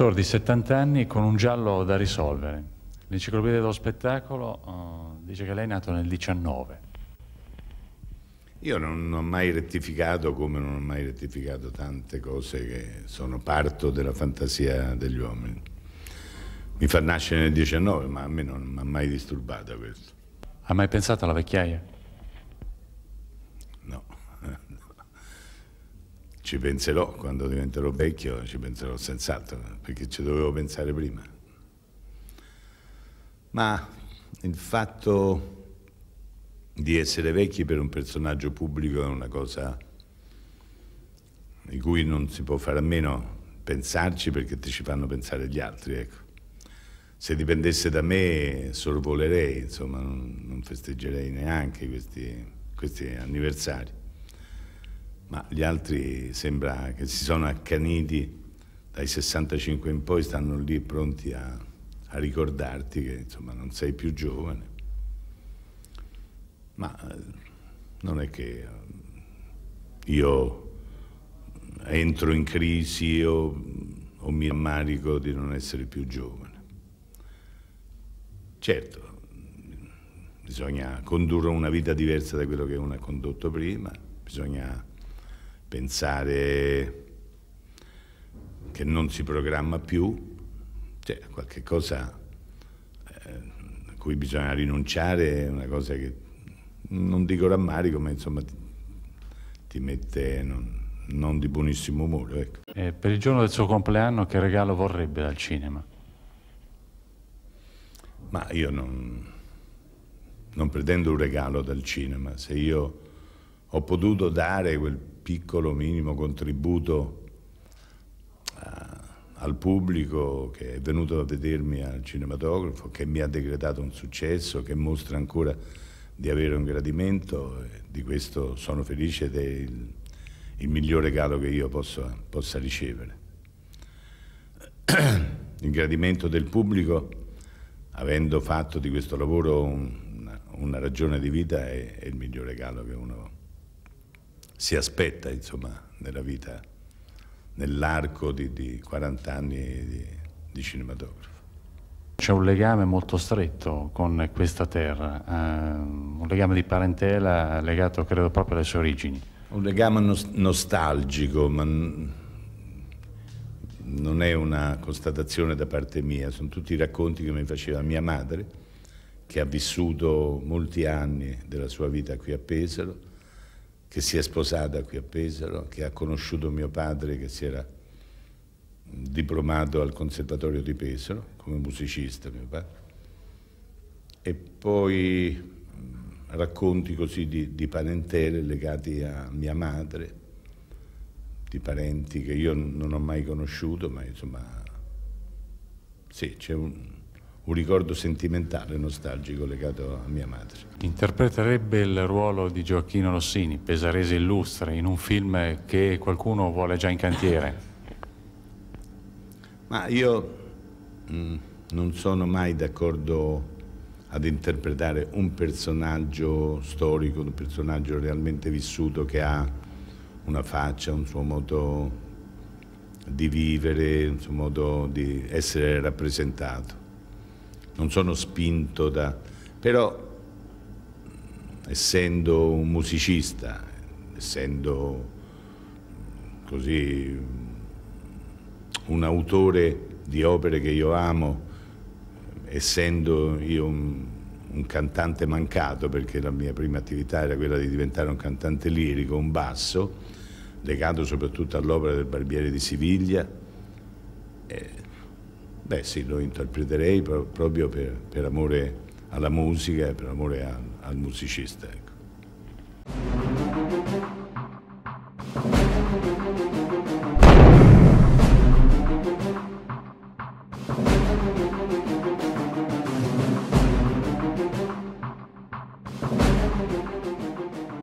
sordi 70 anni con un giallo da risolvere. L'enciclopedia dello spettacolo uh, dice che lei è nato nel 19. Io non ho mai rettificato come non ho mai rettificato tante cose che sono parto della fantasia degli uomini. Mi fa nascere nel 19, ma a me non mi ha mai disturbato questo. Ha mai pensato alla vecchiaia? Ci penserò quando diventerò vecchio, ci penserò senz'altro, perché ci dovevo pensare prima. Ma il fatto di essere vecchi per un personaggio pubblico è una cosa di cui non si può fare a meno pensarci perché ti ci fanno pensare gli altri, ecco. Se dipendesse da me sorvolerei, insomma, non, festeggerei neanche questi, questi anniversari ma gli altri sembra che si sono accaniti dai 65 in poi, stanno lì pronti a, a ricordarti che insomma non sei più giovane. Ma eh, non è che eh, io entro in crisi o, o mi ammarico di non essere più giovane. Certo, bisogna condurre una vita diversa da quello che uno ha condotto prima, bisogna pensare che non si programma più, cioè qualche cosa eh, a cui bisogna rinunciare, è una cosa che non dico rammarico, ma insomma ti, ti mette non, non, di buonissimo umore. Ecco. Eh, per il giorno del suo compleanno che regalo vorrebbe dal cinema? Ma io non, non pretendo un regalo dal cinema, se io ho potuto dare quel piccolo minimo contributo a, eh, al pubblico che è venuto a vedermi al cinematografo, che mi ha decretato un successo, che mostra ancora di avere un gradimento, di questo sono felice ed è il, il miglior regalo che io posso, possa ricevere. Il gradimento del pubblico, avendo fatto di questo lavoro un, una, ragione di vita, è, è il miglior regalo che uno si aspetta insomma, nella vita, nell'arco di, di 40 anni di, di cinematografo. C'è un legame molto stretto con questa terra, eh, un legame di parentela legato credo proprio alle sue origini. Un legame no nostalgico, ma non è una constatazione da parte mia, sono tutti i racconti che mi faceva mia madre, che ha vissuto molti anni della sua vita qui a Pesaro che si è sposata qui a Pesaro, che ha conosciuto mio padre che si era diplomato al Conservatorio di Pesaro come musicista, mio padre. E poi mm, racconti così di, di parentele legati a mia madre, di parenti che io non ho mai conosciuto, ma insomma sì, c'è un, un ricordo sentimentale, nostalgico legato a mia madre. Interpreterebbe il ruolo di Gioacchino Rossini, pesarese illustre, in un film che qualcuno vuole già in cantiere? Ma io mh, mm, non sono mai d'accordo ad interpretare un personaggio storico, un personaggio realmente vissuto che ha una faccia, un suo modo di vivere, un suo modo di essere rappresentato non sono spinto da... però essendo un musicista, essendo così un autore di opere che io amo, essendo io un, un, cantante mancato, perché la mia prima attività era quella di diventare un cantante lirico, un basso, legato soprattutto all'opera del Barbiere di Siviglia, eh, Beh sì, lo interpreterei proprio per, per amore alla musica e per amore al, al musicista. Ecco.